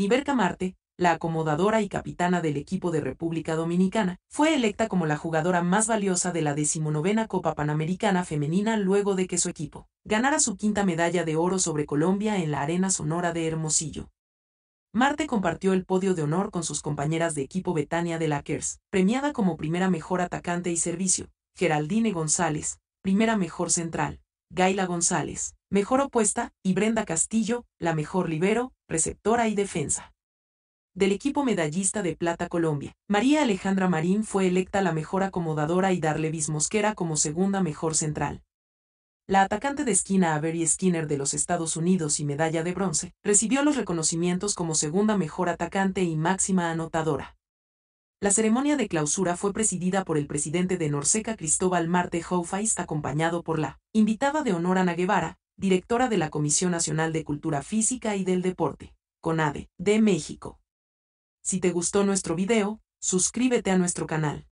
Niverka Marte, la acomodadora y capitana del equipo de República Dominicana, fue electa como la jugadora más valiosa de la decimonovena Copa Panamericana Femenina luego de que su equipo ganara su quinta medalla de oro sobre Colombia en la Arena Sonora de Hermosillo. Marte compartió el podio de honor con sus compañeras de equipo Betania de la premiada como primera mejor atacante y servicio, Geraldine González, primera mejor central, Gaila González, mejor opuesta, y Brenda Castillo, la mejor libero, receptora y defensa. Del equipo medallista de plata Colombia, María Alejandra Marín fue electa la mejor acomodadora y Darlevis Mosquera como segunda mejor central. La atacante de esquina Avery Skinner de los Estados Unidos y medalla de bronce, recibió los reconocimientos como segunda mejor atacante y máxima anotadora. La ceremonia de clausura fue presidida por el presidente de Norseca Cristóbal Marte Houfais acompañado por la invitada de honor Ana Guevara, directora de la Comisión Nacional de Cultura Física y del Deporte, CONADE, de México. Si te gustó nuestro video, suscríbete a nuestro canal.